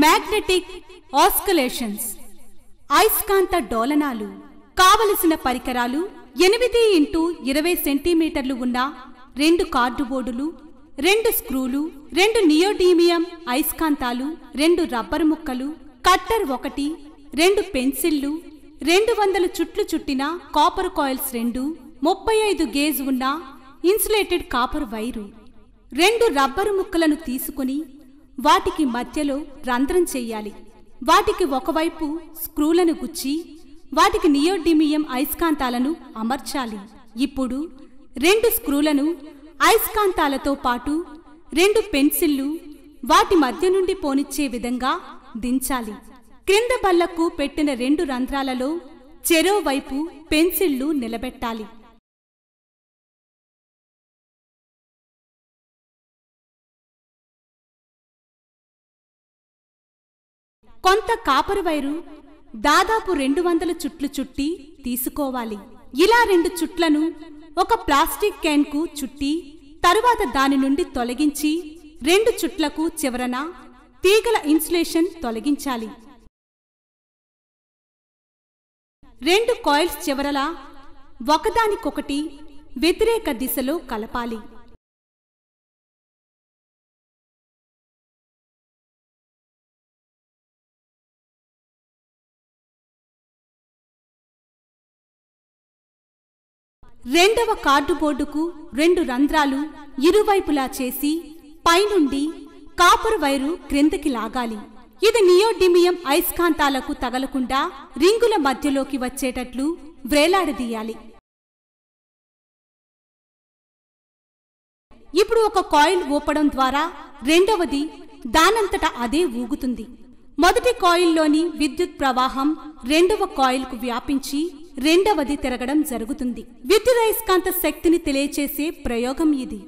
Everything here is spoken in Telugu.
మ్యాగ్నెటిక్ ఆస్కలేషన్స్ ఐస్కాంత డోలనాలు కావలసిన పరికరాలు ఎనిమిది ఇంటూ ఇరవై సెంటీమీటర్లు ఉన్న రెండు కార్డుబోర్డులు రెండు స్క్రూలు రెండు నియోడీమియం ఐస్కాంతాలు రెండు రబ్బరు ముక్కలు కట్టర్ ఒకటి రెండు పెన్సిళ్లు రెండు వందల చుట్లు చుట్టిన కాపర్ కాయిల్స్ రెండు ముప్పై ఐదు గేజ్ ఉన్న ఇన్సులేటెడ్ కాపర్ వైరు రెండు రబ్బరు ముక్కలను తీసుకుని వాటికి మధ్యలో రంధ్రం చెయ్యాలి వాటికి ఒకవైపు స్క్రూలను గుచ్చి వాటికి నియోడిమియం అయస్కాంతాలను అమర్చాలి ఇప్పుడు రెండు స్క్రూలను అయస్కాంతాలతో పాటు రెండు పెన్సిళ్ళు వాటి మధ్య నుండి పోనిచ్చే విధంగా దించాలి క్రింద బల్లకు పెట్టిన రెండు రంధ్రాలలో చెరోవైపు పెన్సిళ్ళు నిలబెట్టాలి కొంత కాపరు వైరు దాదాపు రెండు వందల చుట్లు చుట్టి తీసుకోవాలి ఇలా రెండు చుట్లను ఒక ప్లాస్టిక్ క్యాన్కు చుట్టి తరువాత దాని నుండి తొలగించి రెండు చుట్లకు చివరన తీగల ఇన్సులేషన్ తొలగించాలి రెండు కాయిల్స్ చివరలా ఒకదానికొకటి వ్యతిరేక దిశలో కలపాలి రెండవ కార్డుబోర్డుకు రెండు రంధ్రాలు ఇరువైపులా చేసి పైనుండి కాపర్ వైరు క్రిందకి లాగాలి ఇది నియోడిమియం అయస్కాంతాలకు తగలకుండా రింగుల మధ్యలోకి వచ్చేటట్లు వ్రేలాడదీయాలి ఇప్పుడు ఒక కాయిల్ ఊపడం ద్వారా రెండవది దానంతట అదే ఊగుతుంది మొదటి కాయిల్లోని విద్యుత్ ప్రవాహం రెండవ కాయిల్కు వ్యాపించి రెండవది తిరగడం జరుగుతుంది విద్యుదయస్కాంత శక్తిని తెలియచేసే ప్రయోగం ఇది